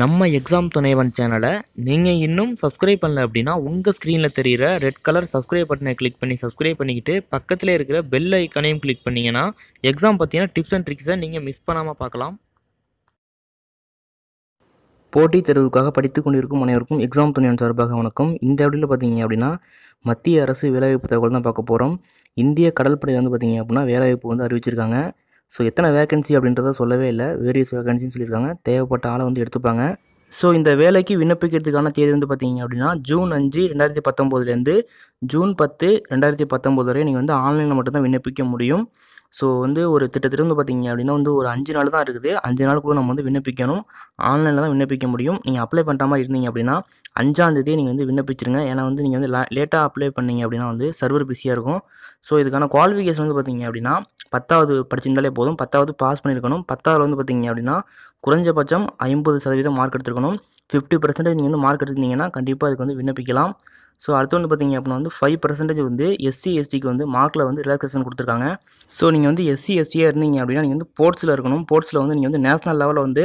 நம்ம எக்ஸாம் துணைவன் சேனலை நீங்கள் இன்னும் சப்ஸ்கிரைப் பண்ணல அப்படின்னா உங்கள் ஸ்க்ரீனில் தெரிகிற ரெட் கலர் சப்ஸ்கிரைப் பட்டனை கிளிக் பண்ணி சப்ஸ்கிரைப் பண்ணிக்கிட்டு பக்கத்தில் இருக்கிற பெல் ஐக்கனையும் கிளிக் பண்ணிங்கன்னா எக்ஸாம் பார்த்தீங்கன்னா டிப்ஸ் அண்ட் ட்ரிக்ஸை நீங்கள் மிஸ் பண்ணாமல் பார்க்கலாம் போட்டித் தேர்வுக்காக படித்து கொண்டிருக்கும் அனைவருக்கும் எக்ஸாம் துணைவன் சார்பாக வணக்கம் இந்த அப்படியில் பார்த்தீங்க அப்படின்னா மத்திய அரசு வேலைவாய்ப்பு தகவல் தான் பார்க்க போகிறோம் இந்திய கடற்படை வந்து பார்த்திங்க அப்படின்னா வேலைவாய்ப்பு வந்து அறிவிச்சிருக்காங்க ஸோ எத்தனை வேகன்சி அப்படின்றத சொல்லவே இல்லை வேரியஸ் வேகன்சின்னு சொல்லியிருக்காங்க தேவைப்பட்ட ஆளை வந்து எடுத்துப்பாங்க ஸோ இந்த வேலைக்கு விண்ணப்பிக்கிறதுக்கான தேதி வந்து பார்த்தீங்க அப்படின்னா ஜூன் அஞ்சு ரெண்டாயிரத்தி பத்தொம்போதுலேருந்து ஜூன் பத்து ரெண்டாயிரத்தி பத்தொம்போது வரை நீங்கள் வந்து ஆன்லைனில் மட்டும்தான் விண்ணப்பிக்க முடியும் ஸோ வந்து ஒரு திட்டத்திட்ட வந்து பார்த்தீங்க அப்படின்னா வந்து ஒரு அஞ்சு நாள் தான் இருக்குது அஞ்சு நாள் கூட நம்ம வந்து விண்ணப்பிக்கணும் ஆன்லைனில் தான் விண்ணப்பிக்க முடியும் நீங்கள் அப்ளை பண்ணுற மாதிரி இருந்தீங்க அப்படின்னா அஞ்சாந்தேதியே நீங்கள் வந்து விண்ணப்பிச்சிருங்க ஏன்னா வந்து நீங்கள் வந்து லேட்டாக அப்ளை பண்ணிங்க அப்படின்னா வந்து சர்வர் பிஸியாக இருக்கும் ஸோ இதுக்கான குவாலிஃபிகேஷன் வந்து பார்த்தீங்க அப்படின்னா பத்தாவது படிச்சிருந்தாலே போதும் பத்தாவது பாஸ் பண்ணியிருக்கணும் பத்தாவது வந்து பார்த்தீங்க அப்படின்னா குறைஞ்சபட்சம் ஐம்பது சதவீதம் மார்க் எடுத்துருக்கணும் ஃபிஃப்டி பர்சன்டேஜ் நீங்கள் வந்து மார்க் எடுத்திருந்தீங்கன்னா கண்டிப்பாக அதுக்கு வந்து விண்ணப்பிக்கலாம் ஸோ அடுத்து வந்து பார்த்தீங்க அப்படின்னா வந்து ஃபைவ் பர்சன்டேஜ் வந்து எஸ்சி எஸ்டிக்கு வந்து மார்க்கில் வந்து ரிலாக்ஸேஷன் கொடுத்துருக்காங்க ஸோ நீங்கள் வந்து எஸ்சி எஸ்டியாக இருந்தீங்க அப்படின்னா நீங்கள் வந்து போர்ட்ஸில் இருக்கணும் போர்ட்ஸில் வந்து நீங்கள் வந்து நேஷனல் லெவலில் வந்து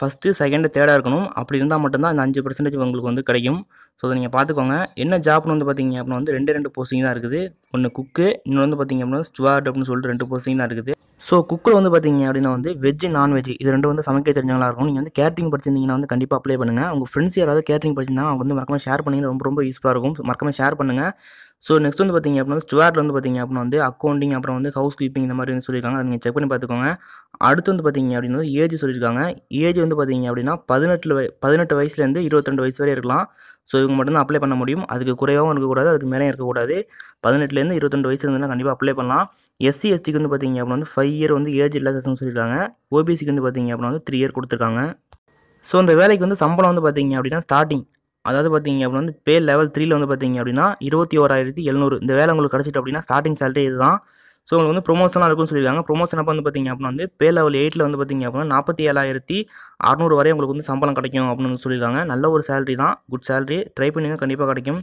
ஃபஸ்ட்டு செகண்டு தேர்டாக இருக்கணும் அப்படி இருந்தால் மட்டும்தான் அந்த அஞ்சு பர்சன்டேஜ் உங்களுக்கு வந்து கிடைக்கும் ஸோ அதை நீங்கள் பார்த்துக்கோங்க என்ன ஜாப்னு வந்து பார்த்தீங்க அப்படின்னா வந்து ரெண்டு ரெண்டு போஸ்டிங் தான் இருக்குது ஒன்று குக்கு இன்னொன்று வந்து பார்த்தீங்க அப்படின்னா ஸ்டுவார்ட் அப்படின்னு சொல்லிட்டு ரெண்டு போஸ்டிங் தான் இருக்குது ஸோ குக்கில் வந்து பார்த்திங்க அப்படின்னா வந்து வெஜ்ஜு நான்வெஜ் இது ரெண்டு வந்து சமைக்க தெரிஞ்சவங்களாக இருக்கும் நீங்கள் வந்து கேட்ரிங் படிச்சிருந்தீங்கன்னா வந்து கண்டிப்பாக அப்ளை பண்ணுங்கள் உங்கள் ஃப்ரெண்ட்ஸ் யாராவது கேட்ரிங் படிச்சிருந்தாங்க அவங்க வந்து மறக்காமல் ஷேர் பண்ணிங்கன்னா ரொம்ப ரொம்ப யூஸ்ஃபுல்லாக இருக்கும் மறக்காமல் ஷேர் பண்ணுங்கள் ஸோ நெக்ஸ்ட் வந்து பார்த்திங்க அப்படின்னா ஸ்டுவார்ட்டில் வந்து பார்த்திங்க அப்படின்னா வந்து அக்கௌண்டிங் அப்புறம் வந்து ஹவுஸ் கீப்பிங் இந்த மாதிரி வந்து சொல்லியிருக்காங்க அதை நீங்கள் செக் பண்ணி பார்த்துக்கோங்க அடுத்து வந்து பார்த்திங்க அப்படின்னா ஏஜ் சொல்லியிருக்காங்க ஏஜ் வந்து பார்த்திங்க அப்படின்னா பதினெட்டு பதினெட்டு வயசுலேருந்து இருபத்தெண்டு வயசு வரை இருக்கலாம் ஸோ இவங்க மட்டும்தான் அப்ளை பண்ண முடியும் அதுக்கு குறைவாகவும் இருக்கக்கூடாது அதுக்கு மேலே இருக்கக்கூடாது பதினெட்டுலேருந்து இருபத்தெண்டு வயசு இருந்ததுன்னா கண்டிப்பாக அப்ளை பண்ணலாம் எஸ்சி எஸ்டிக்கு வந்து பார்த்திங்க அப்படின்னா வந்து ஃபைவ் இயர் வந்து ஏஜ் ரிலாக்ஸேஷன் சொல்லியிருக்காங்க ஓபிசிக்கு வந்து பார்த்திங்க அப்படின்னா வந்து த்ரீ இயர் கொடுத்துருக்காங்க ஸோ அந்த வேலைக்கு வந்து சம்பளம் வந்து பார்த்திங்க அப்படின்னா ஸ்டார்டிங் அதாவது பார்த்தீங்க அப்படின்னா வந்து பே லெவல் த்ரீல வந்து பார்த்தீங்க அப்படின்னா இருபத்தி ஓராயிரத்தி எழுநூறு இந்த வேலை உங்களுக்கு கிடச்சிட்டு அப்படின்னா ஸ்டார்டிங் சேலரி இதுதான் ஸோ உங்களுக்கு வந்து ப்ரொமோஷனாக இருக்கும்னு சொல்லியிருக்காங்க ப்ரொமோஷன் அப்போ வந்து பார்த்தீங்க அப்படின்னா வந்து பே லெவல் எயிட்டில் வந்து பார்த்தீங்க அப்படின்னா நாற்பத்தி ஏழாயிரத்தி அறநூறு வரை உங்களுக்கு வந்து சம்பளம் கிடைக்கும் அப்படின்னு சொல்லியிருக்காங்க நல்ல ஒரு சேலரி தான் குட் சேலரி ட்ரை பண்ணிங்க கண்டிப்பாக கிடைக்கும்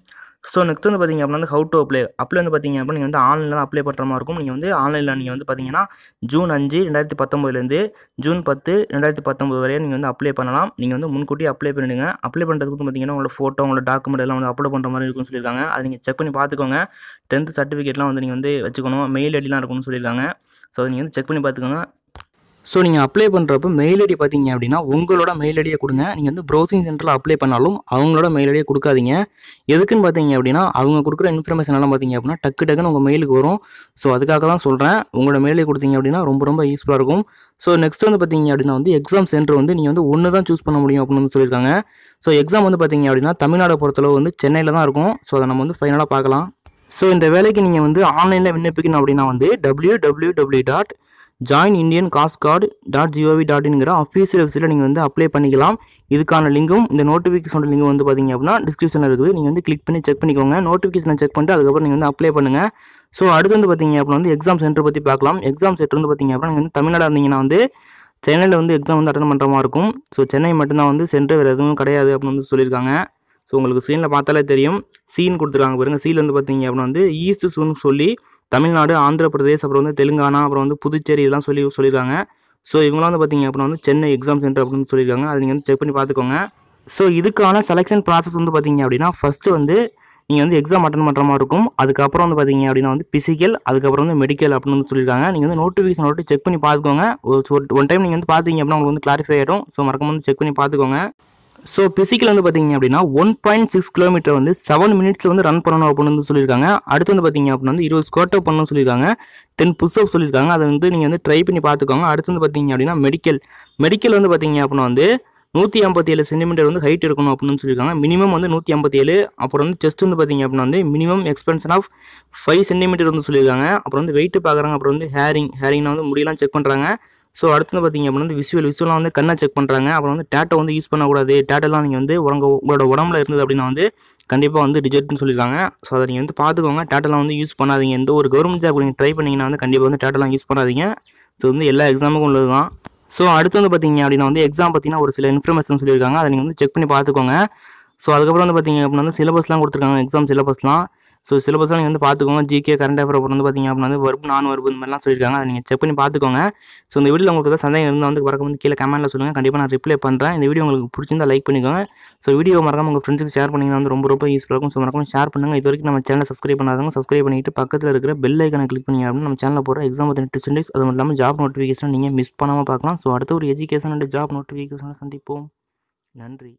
ஸோ நெக்ஸ்ட் வந்து பார்த்திங்க அப்படின்னா ஹவு டு அப்ளை அப்ளை வந்து பார்த்திங்க அப்படின்னா நீங்கள் வந்து ஆன்லைனில் தான் அப்ளை பண்ணுற மாதிரி இருக்கும் நீங்கள் வந்து ஆன்லைனில் நீங்கள் வந்து பார்த்தீங்கன்னா ஜூன் அஞ்சு ரெண்டாயிரத்தி பத்தொம்போதுலேருந்து ஜூன் பத்து ரெண்டாயிரத்தி பத்தொம்போது வரையும் நீங்கள் வந்து அப்ளை பண்ணலாம் நீங்கள் வந்து முன்கூட்டி அப்ளை பண்ணிடுங்க அப்ளை பண்ணுறதுக்கு வந்து பார்த்திங்கன்னா உங்களோட ஃபோட்டோ உங்களோட டாக்குமெண்ட் எல்லாம் வந்து அப்லோட் பண்ணுற மாதிரி இருக்கும்னு சொல்லியிருக்காங்க அதை நீங்கள் செக் பண்ணி பார்த்துக்கோங்க டென்த் சர்டிஃபிகேட்லாம் வந்து நீங்கள் வந்து வச்சுக்கணும் மெயில் ஐடிலாம் இருக்கணும்னு சொல்லியிருக்காங்க ஸோ அதை நீங்கள் வந்து செக் பண்ணி பார்த்துக்கோங்க ஸோ நீங்கள் அப்ளை பண்ணுறப்ப மெயில் ஐடி பார்த்தீங்க அப்படின்னா உங்களோட மெயில் ஐடியை கொடுங்க நீங்கள் வந்து ப்ரௌசிங் சென்டரில் அப்ளை பண்ணாலும் அவங்களோட மெயில் ஐடியை கொடுக்காதீங்க எதுக்குன்னு பார்த்தீங்க அப்படின்னா அவங்க கொடுக்குற இன்ஃபர்மேஷன் எல்லாம் பார்த்தீங்க அப்படின்னா டக்கு டக்குன்னு உங்கள் மெயிலுக்கு வரும் ஸோ அதுக்காக தான் சொல்கிறேன் உங்களோட மெயில் ஐடி கொடுத்தீங்க அப்படின்னா ரொம்ப ரொம்ப யூஸ்ஃபுல்லாக இருக்கும் ஸோ நெக்ஸ்ட் வந்து பார்த்தீங்க அப்படின்னா வந்து எக்ஸாம் சென்டர் வந்து நீங்கள் வந்து ஒன்று தான் சூஸ் பண்ண முடியும் அப்படின்னு வந்து சொல்லியிருக்காங்க ஸோ எக்ஸாம் வந்து பார்த்தீங்க அப்படின்னா தமிழ்நாடு பொறுத்தளவு வந்து சென்னையில் தான் இருக்கும் ஸோ அதை நம்ம வந்து ஃபைனலாக பார்க்கலாம் ஸோ இந்த வேலைக்கு நீங்கள் வந்து ஆன்லைனில் விண்ணப்பிக்கணும் அப்படின்னா வந்து W W W dot join Indian coast guard dot gov dot இன்ங்கிற அஃபீஷியல் வெப்சைட்டில் நீங்கள் வந்து அப்ளை பண்ணிக்கலாம் இதுக்கான லிங்கும் இந்த நோட்டிஃபிகேஷனோட லிங்க் வந்து பார்த்திங்க அப்படின்னா டிஸ்கிரிப்ஷனில் இருக்குது நீங்கள் வந்து கிளிக் பண்ணி செக் பண்ணிக்கோங்க நோட்டிஃபிகேஷனை செக் பண்ணிட்டு அதுக்கப்புறம் நீங்கள் வந்து அப்ளை பண்ணுங்கள் ஸோ அடுத்து வந்து பார்த்திங்க அப்படின்னா வந்து எக்ஸாம் சென்டர் பற்றி பார்க்கலாம் எக்ஸாம் சென்டர் வந்து பார்த்திங்க அப்படின்னா நீங்கள் வந்து தமிழ்நாடு இருந்தீங்கன்னா வந்து சென்னையில் வந்து எக்ஸாம் வந்து அட்டன் பண்ணுற மாதிரி இருக்கும் ஸோ சென்னை மட்டும்தான் வந்து சென்டர் வேறு எதுவும் கிடையாது அப்படின்னு வந்து சொல்லியிருக்காங்க ஸோ உங்களுக்கு ஸ்க்ரீனில் பார்த்தாலே தெரியும் சீன் கொடுத்துருக்காங்க பாருங்கள் சீல் வந்து பார்த்திங்க அப்படின்னா வந்து ஈஸ்ட் சூன் சொல்லி தமிழ்நாடு ஆந்திர பிரதேஷ் அப்புறம் வந்து தெலுங்கானா அப்புறம் வந்து புதுச்சேரி இதெல்லாம் சொல்லி சொல்லியிருக்காங்க ஸோ இவங்களாம் வந்து பார்த்தீங்க அப்படின்னா வந்து சென்னை எக்ஸாம் சென்டர் அப்படின்னு சொல்லியிருக்காங்க அதை நீங்கள் வந்து செக் பண்ணி பார்த்துக்கோங்க ஸோ இதுக்கான செலெக்ஷன் ப்ராசஸ் வந்து பார்த்திங்க அப்படின்னா ஃபஸ்ட்டு வந்து நீங்கள் வந்து எக்ஸாம் அட்டன் பண்ணுற மாதிரி இருக்கும் அதுக்கப்புறம் வந்து பார்த்தீங்க அப்படின்னா வந்து பிசிக்கல் அதுக்கப்புறம் வந்து மெடிக்கல் அப்படின்னு வந்து சொல்லியிருக்காங்க நீங்கள் வந்து நோட்டிஃபிகேஷன் நோட்டு செக் பண்ணி பார்த்துக்கோங்க ஒரு ஒன் டைம் நீங்கள் வந்து பார்த்தீங்க அப்படின்னா உங்களுக்கு வந்து கிளாரிஃபை ஆகிடும் ஸோ மறக்காம வந்து செக் பண்ணி பார்த்துக்கோங்க ஸோ பிசிக்கல் வந்து பார்த்தீங்க அப்படின்னா ஒன் பாயிண்ட் சிக்ஸ் கிலோமீட்டர் வந்து செவன் மினிட்ஸில் வந்து ரன் பண்ணணும் அப்படின்னு வந்து சொல்லியிருக்காங்க அடுத்து வந்து பார்த்தீங்க அப்படின்னா வந்து இருபது அப் பண்ணணும்னு சொல்லியிருக்காங்க டென் புஷ்அப் சொல்லியிருக்காங்க அதை வந்து நீங்கள் வந்து ட்ரை பண்ணி பார்த்துக்கோங்க அடுத்து வந்து பார்த்தீங்க அப்படின்னா மெடிக்கல் மெடிக்கல் வந்து பார்த்தீங்க அப்படின்னா வந்து நூற்றி ஐம்பத்தி ஏழு சென்டிமீட்டர் வந்து ஹைட் இருக்கணும் அப்படின்னு சொல்லியிருக்காங்க மினிமம் வந்து நூற்றி ஐம்பத்தி ஏழு அப்புறம் வந்து செஸ்ட் வந்து பார்த்திங்க அப்படின்னா வந்து minimum expansion of five centimetre வந்து சொல்லியிருக்காங்க அப்புறம் வந்து வெயிட் பார்க்குறாங்க அப்புறம் வந்து ஹேரிங் ஹேரிங்னா வந்து முடியெல்லாம் செக் பண்ணுறாங்க ஸோ அடுத்து பார்த்திங்க அப்படின்னா வந்து விசுவல் விசுவலாக வந்து கண்ணை செக் பண்ணுறாங்க அப்புறம் வந்து டேட்டா வந்து யூஸ் பண்ணக்கூடாது டேட்டெல்லாம் நீங்கள் வந்து உங்க உங்களோட உடம்புல இருந்தது அப்படின்னா வந்து கண்டிப்பாக வந்து ரிஜெக்ட்னு சொல்லியிருக்காங்க ஸோ அதை நீங்கள் வந்து பார்த்துக்கோங்க டேட்டெல்லாம் வந்து யூஸ் பண்ணாதீங்க எந்த ஒரு கவர்மெண்ட் ஜாப் நீங்கள் ட்ரை பண்ணிங்கன்னா வந்து கண்டிப்பாக வந்து டேட்டெல்லாம் யூஸ் பண்ணாதீங்க ஸோ வந்து எல்லா எக்ஸாமுக்கும் உள்ளது தான் ஸோ அடுத்து வந்து பார்த்திங்க அப்படின்னா வந்து எக்ஸாம் பார்த்திங்கன்னா ஒரு சில இன்ஃபர்மேஷன் சொல்லியிருக்காங்க அதை நீங்கள் வந்து செக் பண்ணி பார்த்துக்கோங்க ஸோ அதுக்கப்புறம் வந்து பார்த்திங்க அப்படின்னா வந்து சிலபஸ்லாம் கொடுத்துருக்காங்க எக்ஸாம் சிலபஸ்லாம் ஸோ சிலபஸ்லாம் நீங்கள் வந்து பார்த்துக்கோங்க ஜிகே கரண்ட் அஃபேர் அப்புறம் வந்து பார்த்திங்க அப்படின்னா வந்து வர்பு நான் வர்பு இந்த மாதிரிலாம் சொல்லியிருக்காங்க அதை நீங்கள் செக் பண்ணி பார்த்துக்கோங்க ஸோ இந்த வீடியோ உங்களுக்கு தான் சந்தேகம் இருந்தால் வந்து பறக்க வந்து கீழே கமெண்ட்டில் சொல்லுங்கள் கண்டிப்பாக நான் ரிப்ளை பண்ணுறேன் இந்த வீடியோ உங்களுக்கு பிடிச்சிருந்தா லைக் பண்ணிக்கோங்க ஸோ வீடியோ மறக்காம உங்கள் ஃப்ரெண்ட்ஸுக்கு ஷேர் பண்ணிங்கன்னா வந்து ரொம்ப ரொம்ப யூஸ்ஃபுல்லாக இருக்கும் ஸோ மறக்காம ஷேர் பண்ணுங்கள் இது வரைக்கும் நம்ம சேனல் சஸ்கிரைப் பண்ணாதவங்க சஸ்கிரைப் பண்ணிட்டு பக்கத்தில் இருக்கிற பெல் ஐக்கனை கிளிக் பண்ணி அப்படின்னு நம்ம சேனலில் போகிற எக்ஸாம் பற்றி டூ டேஸ் அது மட்டும் இல்லாமல் ஜாப் நோட்டிஃபிகேஷன் நீங்கள் மிஸ் பண்ணாமல் பார்க்கலாம் ஸோ அடுத்த ஒரு எஜுகேஷன் அண்ட் ஜாப் நோட்டிஃபிகேஷனை சந்திப்போம் நன்றி